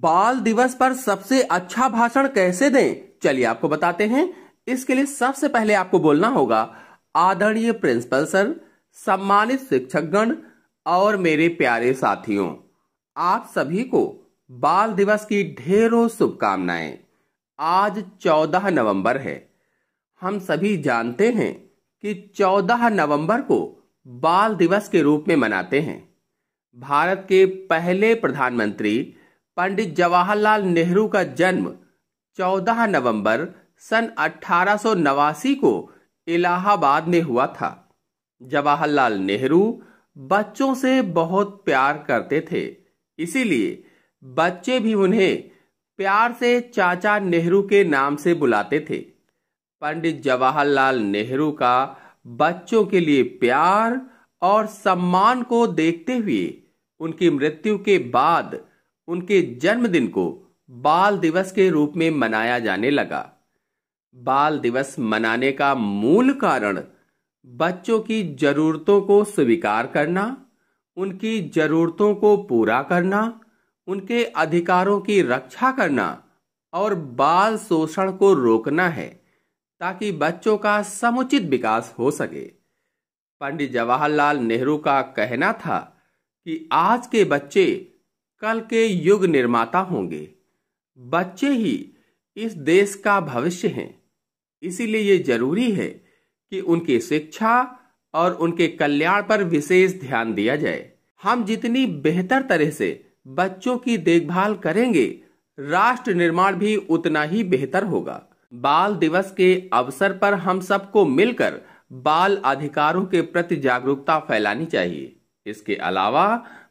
बाल दिवस पर सबसे अच्छा भाषण कैसे दें चलिए आपको बताते हैं इसके लिए सबसे पहले आपको बोलना होगा आदरणीय प्रिंसिपल सर सम्मानित शिक्षकगण और मेरे प्यारे साथियों आप सभी को बाल दिवस की ढेरों शुभकामनाएं आज 14 नवंबर है हम सभी जानते हैं कि 14 नवंबर को बाल दिवस के रूप में मनाते हैं भारत के पहले प्रधानमंत्री पंडित जवाहरलाल नेहरू का जन्म 14 नवंबर सन अठारह को इलाहाबाद में हुआ था जवाहरलाल नेहरू बच्चों से बहुत प्यार करते थे इसीलिए बच्चे भी उन्हें प्यार से चाचा नेहरू के नाम से बुलाते थे पंडित जवाहरलाल नेहरू का बच्चों के लिए प्यार और सम्मान को देखते हुए उनकी मृत्यु के बाद उनके जन्मदिन को बाल दिवस के रूप में मनाया जाने लगा बाल दिवस मनाने का मूल कारण बच्चों की जरूरतों को स्वीकार करना उनकी जरूरतों को पूरा करना उनके अधिकारों की रक्षा करना और बाल शोषण को रोकना है ताकि बच्चों का समुचित विकास हो सके पंडित जवाहरलाल नेहरू का कहना था कि आज के बच्चे कल के युग निर्माता होंगे बच्चे ही इस देश का भविष्य हैं इसीलिए ये जरूरी है कि उनकी शिक्षा और उनके कल्याण पर विशेष ध्यान दिया जाए हम जितनी बेहतर तरह से बच्चों की देखभाल करेंगे राष्ट्र निर्माण भी उतना ही बेहतर होगा बाल दिवस के अवसर पर हम सबको मिलकर बाल अधिकारों के प्रति जागरूकता फैलानी चाहिए इसके अलावा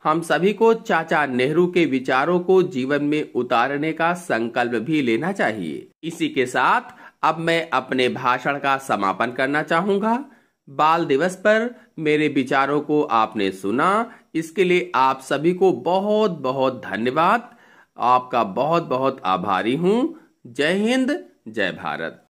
हम सभी को चाचा नेहरू के विचारों को जीवन में उतारने का संकल्प भी लेना चाहिए इसी के साथ अब मैं अपने भाषण का समापन करना चाहूंगा बाल दिवस पर मेरे विचारों को आपने सुना इसके लिए आप सभी को बहुत बहुत धन्यवाद आपका बहुत बहुत आभारी हूँ जय हिंद जय भारत